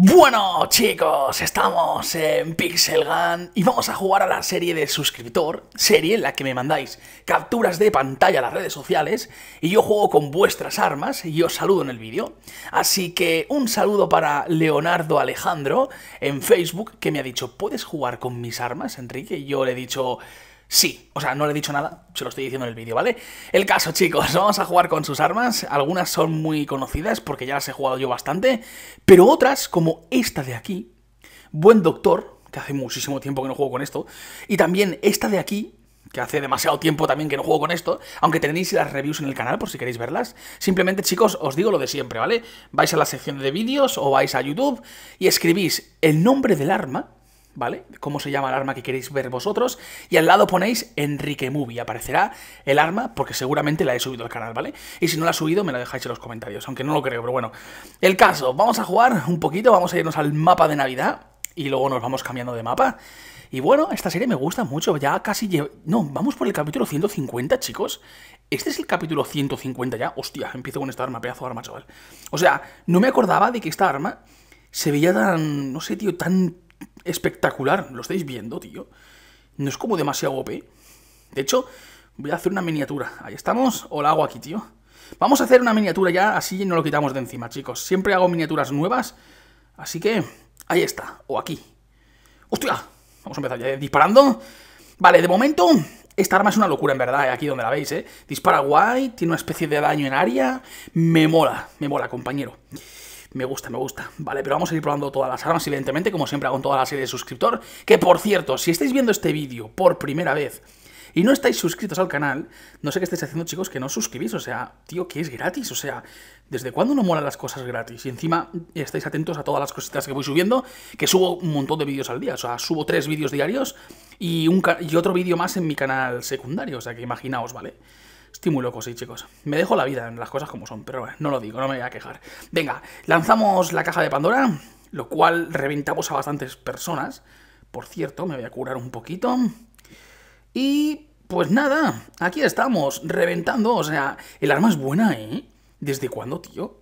Bueno chicos, estamos en Pixel Gun y vamos a jugar a la serie de suscriptor, serie en la que me mandáis capturas de pantalla a las redes sociales y yo juego con vuestras armas y os saludo en el vídeo. Así que un saludo para Leonardo Alejandro en Facebook que me ha dicho, ¿puedes jugar con mis armas, Enrique? Y yo le he dicho... Sí, o sea, no le he dicho nada, se lo estoy diciendo en el vídeo, ¿vale? El caso, chicos, vamos a jugar con sus armas. Algunas son muy conocidas porque ya las he jugado yo bastante, pero otras, como esta de aquí, Buen Doctor, que hace muchísimo tiempo que no juego con esto, y también esta de aquí, que hace demasiado tiempo también que no juego con esto, aunque tenéis las reviews en el canal por si queréis verlas. Simplemente, chicos, os digo lo de siempre, ¿vale? Vais a la sección de vídeos o vais a YouTube y escribís el nombre del arma ¿vale? Cómo se llama el arma que queréis ver vosotros. Y al lado ponéis Enrique Movie. Aparecerá el arma porque seguramente la he subido al canal, ¿vale? Y si no la he subido, me la dejáis en los comentarios, aunque no lo creo, pero bueno. El caso, vamos a jugar un poquito, vamos a irnos al mapa de Navidad y luego nos vamos cambiando de mapa. Y bueno, esta serie me gusta mucho, ya casi llevo... No, vamos por el capítulo 150, chicos. Este es el capítulo 150 ya. Hostia, empiezo con esta arma, pedazo de arma, chaval. O sea, no me acordaba de que esta arma se veía tan... No sé, tío, tan espectacular. ¿Lo estáis viendo, tío? No es como demasiado OP. De hecho, voy a hacer una miniatura. Ahí estamos. O la hago aquí, tío. Vamos a hacer una miniatura ya, así no lo quitamos de encima, chicos. Siempre hago miniaturas nuevas. Así que, ahí está. O aquí. ¡Hostia! Vamos a empezar ya ¿eh? disparando. Vale, de momento, esta arma es una locura, en verdad, ¿eh? aquí donde la veis, ¿eh? Dispara guay, tiene una especie de daño en área. Me mola, me mola, compañero. Me gusta, me gusta. Vale, pero vamos a ir probando todas las armas, evidentemente, como siempre hago en toda la serie de suscriptor. Que por cierto, si estáis viendo este vídeo por primera vez y no estáis suscritos al canal, no sé qué estáis haciendo, chicos, que no os suscribís. O sea, tío, que es gratis. O sea, ¿desde cuándo no molan las cosas gratis? Y encima estáis atentos a todas las cositas que voy subiendo, que subo un montón de vídeos al día. O sea, subo tres vídeos diarios y, un y otro vídeo más en mi canal secundario. O sea, que imaginaos, ¿vale? vale Estoy muy loco, sí, chicos. Me dejo la vida en las cosas como son, pero no lo digo, no me voy a quejar. Venga, lanzamos la caja de Pandora, lo cual reventamos pues, a bastantes personas. Por cierto, me voy a curar un poquito. Y pues nada, aquí estamos, reventando. O sea, el arma es buena, ¿eh? ¿Desde cuándo, tío?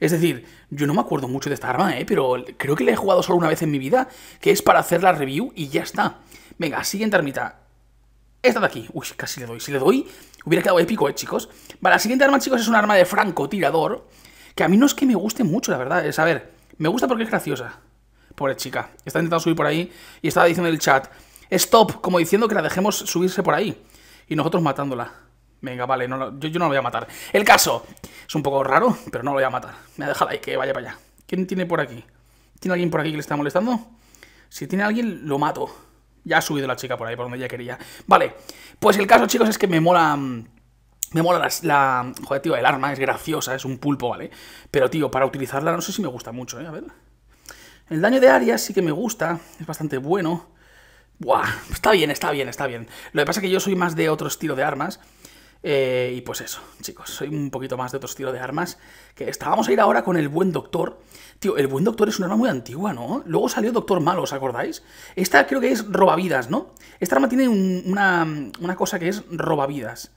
Es decir, yo no me acuerdo mucho de esta arma, ¿eh? Pero creo que la he jugado solo una vez en mi vida, que es para hacer la review y ya está. Venga, siguiente armita. Esta de aquí. Uy, casi le doy. Si le doy, hubiera quedado épico, ¿eh, chicos? Vale, la siguiente arma, chicos, es un arma de francotirador. Que a mí no es que me guste mucho, la verdad. Es, a ver, me gusta porque es graciosa. Pobre chica. Está intentando subir por ahí y estaba diciendo en el chat, stop, como diciendo que la dejemos subirse por ahí. Y nosotros matándola. Venga, vale, no, yo, no la voy a matar. El caso es un poco raro, pero no lo voy a matar. Me ha dejado ahí, que vaya para allá. ¿Quién tiene por aquí? ¿Tiene alguien por aquí que le está molestando? Si tiene alguien, lo mato. Ya ha subido la chica por ahí, por donde ya quería. Vale, pues el caso, chicos, es que me mola... Mm, me mola la, Joder, tío, el arma es graciosa, es un pulpo, ¿vale? Pero, tío, para utilizarla no sé si me gusta mucho, ¿eh? A ver. El daño de área sí que me gusta, es bastante bueno. Buah, está bien, está bien, está bien. Lo que pasa es que yo soy más de otro estilo de armas. Eh, y pues eso, chicos, soy un poquito más de otro estilo de armas. Que estábamos a ir ahora con el buen doctor. Tío, el buen doctor es una arma muy antigua, ¿no? Luego salió Doctor Malo, ¿os acordáis? Esta creo que es robavidas, ¿no? Esta arma tiene una, una, cosa que es robavidas.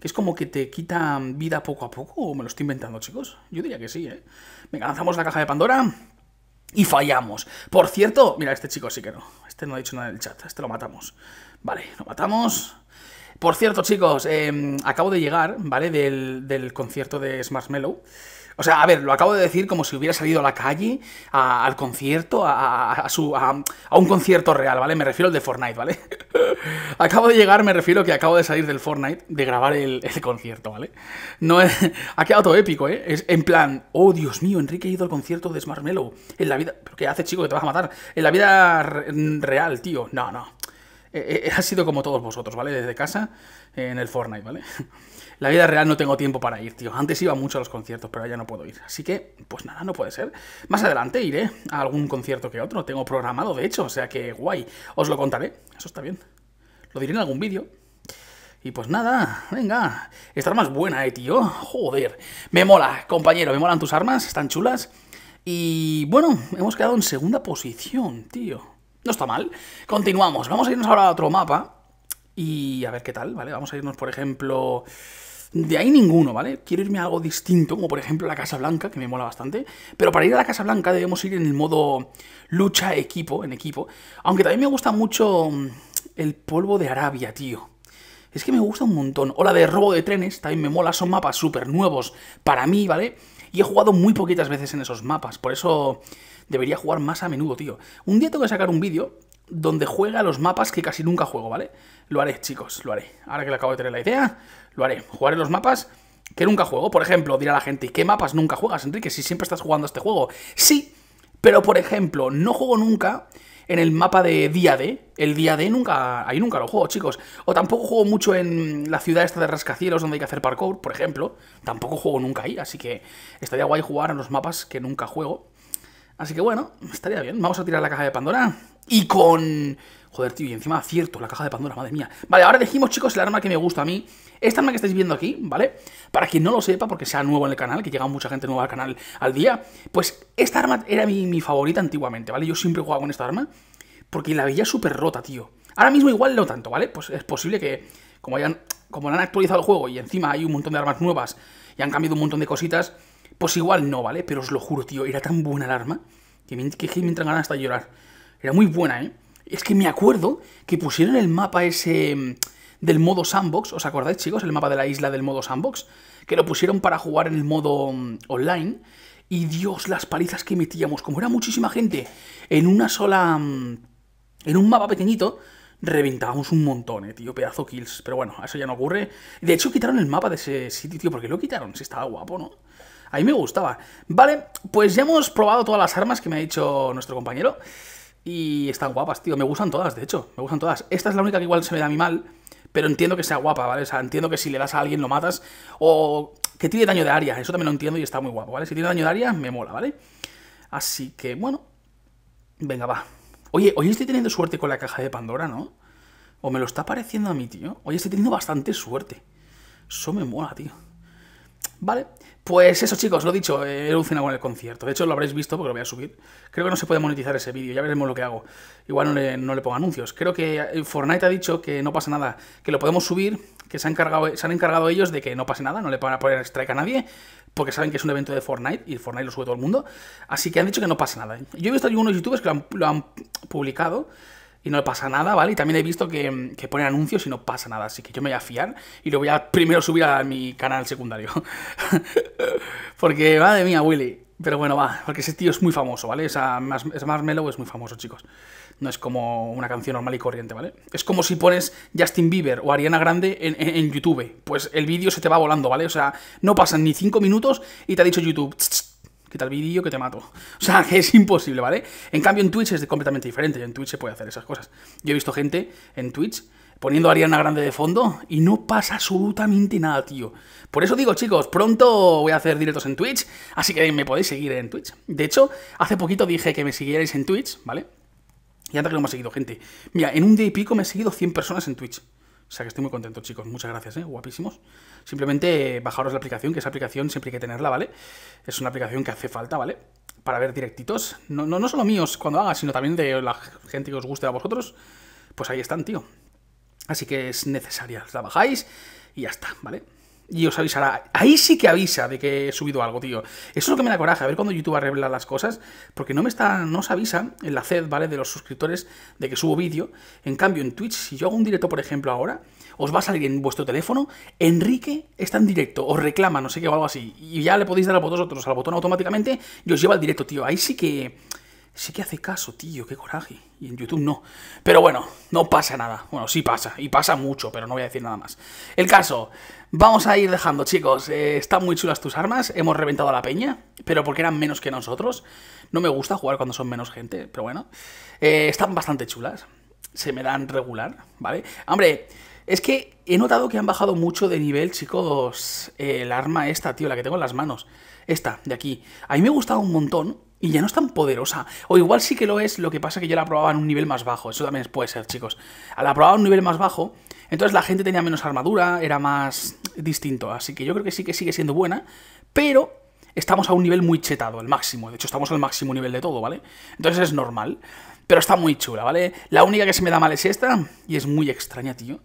Que es como que te quita vida poco a poco, o me lo estoy inventando, chicos. Yo diría que sí, ¿eh? Venga, lanzamos la caja de Pandora. Y fallamos. Por cierto, mira, este chico sí que no. Este no ha dicho nada en el chat. Este lo matamos. Vale, lo matamos. Por cierto, chicos, eh, acabo de llegar, ¿vale? Del, concierto de Mellow. O sea, a ver, lo acabo de decir como si hubiera salido a la calle, al concierto, a, a, su, a, un concierto real, ¿vale? Me refiero al de Fortnite, ¿vale? acabo de llegar, me refiero que acabo de salir del Fortnite, de grabar el, concierto, ¿vale? No es, ha quedado todo épico, ¿eh? Es en plan, oh Dios mío, Enrique ha ido al concierto de Smart Mellow. En la vida. qué hace, chico, que te vas a matar? En la vida real, tío. No, no. Eh, eh, eh, ha sido como todos vosotros, ¿vale? Desde casa, en el Fortnite, ¿vale? La vida real no tengo tiempo para ir, tío. Antes iba mucho a los conciertos, pero ya no puedo ir. Así que, pues nada, no puede ser. Más adelante iré a algún concierto que otro. Tengo programado, de hecho, o sea que guay. Os lo contaré. Eso está bien. Lo diré en algún vídeo. Y pues nada, venga. Estar más buena, eh, tío. Joder. Me mola, compañero. Me molan tus armas. Están chulas. Y bueno, hemos quedado en segunda posición, tío. No está mal. Continuamos. Vamos a irnos ahora a otro mapa. Y a ver qué tal, ¿vale? Vamos a irnos, por ejemplo... De ahí ninguno, ¿vale? Quiero irme a algo distinto, como por ejemplo la Casa Blanca, que me mola bastante. Pero para ir a la Casa Blanca debemos ir en el modo lucha equipo, en equipo. Aunque también me gusta mucho mm, el polvo de Arabia, tío. Es que me gusta un montón. O la de robo de trenes, también me mola. Son mapas súper nuevos para mí, ¿vale? Y he jugado muy poquitas veces en esos mapas. Por eso debería jugar más a menudo, tío. Un día tengo que sacar un vídeo donde juega los mapas que casi nunca juego, ¿vale? Lo haré, chicos, lo haré. Ahora que le acabo de tener la idea, lo haré. Jugaré los mapas que nunca juego. Por ejemplo, dirá la gente, qué mapas nunca juegas, Enrique? Si siempre estás jugando a este juego. Sí, pero por ejemplo, no juego nunca en el mapa de Día D. El Día D nunca, ahí nunca lo juego, chicos. O tampoco juego mucho en la ciudad esta de rascacielos donde hay que hacer parkour, por ejemplo. Tampoco juego nunca ahí, así que estaría guay jugar en los mapas que nunca juego. Así que bueno, estaría bien. Vamos a tirar la caja de Pandora. Y con... Joder, tío, y encima acierto la caja de Pandora, madre mía. Vale, ahora elegimos, chicos, el arma que me gusta a mí. Esta arma que estáis viendo aquí, ¿vale? Para quien no lo sepa, porque sea nuevo en el canal, que llega mucha gente nueva al canal al día, pues esta arma era mi, favorita antiguamente, ¿vale? Yo siempre jugado con esta arma porque la veía súper rota, tío. Ahora mismo igual no tanto, ¿vale? Pues es posible que, como hayan como han actualizado el juego y encima hay un montón de armas nuevas y han cambiado un montón de cositas, pues igual no, ¿vale? Pero os lo juro, tío, era tan buena la arma que me, que hasta llorar. Era muy buena, ¿eh? Es que me acuerdo que pusieron el mapa ese mm, del modo sandbox, ¿os acordáis, chicos? El mapa de la isla del modo sandbox, que lo pusieron para jugar en el modo mm, online. Y Dios, las palizas que metíamos, como era muchísima gente, en una sola... Mm, en un mapa pequeñito, reventábamos un montón, eh, tío, pedazo kills. Pero bueno, eso ya no ocurre. De hecho, quitaron el mapa de ese sitio, tío, porque lo quitaron, si estaba guapo, ¿no? A mí me gustaba. Vale, pues ya hemos probado todas las armas que me ha dicho nuestro compañero. Y están guapas, tío. Me gustan todas, de hecho. Me gustan todas. Esta es la única que igual se me da a mí mal. Pero entiendo que sea guapa, ¿vale? O sea, entiendo que si le das a alguien lo matas. O que tiene daño de área. Eso también lo entiendo y está muy guapo, ¿vale? Si tiene daño de área, me mola, ¿vale? Así que, bueno. Venga, va. Oye, hoy estoy teniendo suerte con la caja de Pandora, ¿no? O me lo está pareciendo a mí, tío. Hoy estoy teniendo bastante suerte. Eso me mola, tío. ¿Vale? Pues eso, chicos, lo dicho, he alucinado en el concierto. De hecho, lo habréis visto porque lo voy a subir. Creo que no se puede monetizar ese vídeo, ya veremos lo que hago. Igual no le, no le, pongo anuncios. Creo que eh, Fortnite ha dicho que no pasa nada, que lo podemos subir, que se han, encargado, se han encargado ellos de que no pase nada, no le van a poner strike a nadie, porque saben que es un evento de Fortnite y Fortnite lo sube todo el mundo. Así que han dicho que no pasa nada. Yo he visto algunos youtubers que lo han publicado y no pasa nada, ¿vale? Y también he visto que, que, anuncios y no pasa nada, así que yo me voy a fiar y lo voy a primero subir a mi canal secundario. porque, madre mía, Willy. Pero bueno, va, porque ese tío es muy famoso, ¿vale? Esa más, es más Melo es muy famoso, chicos. No es como una canción normal y corriente, ¿vale? Es como si pones Justin Bieber o Ariana Grande en, YouTube. Pues el vídeo se te va volando, ¿vale? O sea, no pasan ni cinco minutos y te ha dicho YouTube quita el vídeo que te mato. O sea, que es imposible, ¿vale? En cambio, en Twitch es completamente diferente. En Twitch se puede hacer esas cosas. Yo he visto gente en Twitch poniendo a Ariana Grande de fondo y no pasa absolutamente nada, tío. Por eso digo, chicos, pronto voy a hacer directos en Twitch, así que me podéis seguir en Twitch. De hecho, hace poquito dije que me siguierais en Twitch, ¿vale? Y antes que no me seguido gente. Mira, en un día y pico me he seguido 100 personas en Twitch. O sea que estoy muy contento, chicos. Muchas gracias, ¿eh? Guapísimos. Simplemente eh, bajaros la aplicación, que esa aplicación siempre hay que tenerla, ¿vale? Es una aplicación que hace falta, ¿vale? Para ver directitos. No, no, no solo míos cuando haga, sino también de la gente que os guste a vosotros. Pues ahí están, tío. Así que es necesaria. La bajáis y ya está, ¿vale? y os avisará. Ahí sí que avisa de que he subido algo, tío. Eso es lo que me da coraje, a ver cuando YouTube arregla las cosas, porque no me está, no os avisa en la CED, ¿vale? De los suscriptores de que subo vídeo. En cambio, en Twitch, si yo hago un directo, por ejemplo, ahora, os va a salir en vuestro teléfono, Enrique está en directo, os reclama, no sé qué, o algo así. Y ya le podéis dar a vosotros al botón automáticamente y os lleva al directo, tío. Ahí sí que sí que hace caso, tío, qué coraje. Y en YouTube no. Pero bueno, no pasa nada. Bueno, sí pasa, y pasa mucho, pero no voy a decir nada más. El caso, vamos a ir dejando, chicos. Eh, están muy chulas tus armas, hemos reventado a la peña, pero porque eran menos que nosotros. No me gusta jugar cuando son menos gente, pero bueno. Eh, están bastante chulas, se me dan regular, ¿vale? Hombre, es que he notado que han bajado mucho de nivel, chicos, el arma esta, tío, la que tengo en las manos. Esta, de aquí. A mí me ha gustado un montón y ya no es tan poderosa. O igual sí que lo es, lo que pasa es que yo la probaba en un nivel más bajo. Eso también puede ser, chicos. La probaba en un nivel más bajo, entonces la gente tenía menos armadura, era más distinto. Así que yo creo que sí que sigue siendo buena, pero estamos a un nivel muy chetado, el máximo. De hecho, estamos al máximo nivel de todo, ¿vale? Entonces es normal. Pero está muy chula, ¿vale? La única que se me da mal es esta, y es muy extraña, tío.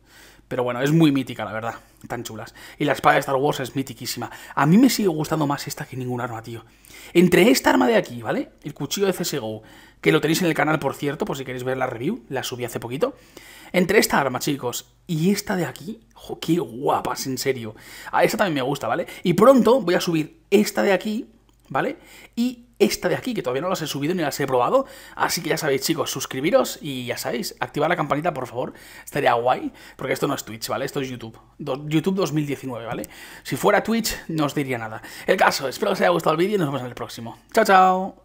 Pero bueno, es muy mítica, la verdad. Tan chulas. Y la espada de Star Wars es mítiquísima, A mí me sigue gustando más esta que ningún arma, tío. Entre esta arma de aquí, ¿vale? El cuchillo de CSGO, que lo tenéis en el canal, por cierto, por si queréis ver la review, la subí hace poquito. Entre esta arma, chicos, y esta de aquí, jo, qué guapas, en serio. A esta también me gusta, ¿vale? Y pronto voy a subir esta de aquí, ¿vale? Y esta de aquí, que todavía no las he subido ni las he probado. Así que ya sabéis, chicos, suscribiros y ya sabéis, activar la campanita, por favor. Estaría guay, porque esto no es Twitch, ¿vale? Esto es YouTube. YouTube 2019, ¿vale? Si fuera Twitch, no os diría nada. El caso, espero que os haya gustado el vídeo y nos vemos en el próximo. ¡Chao, chao!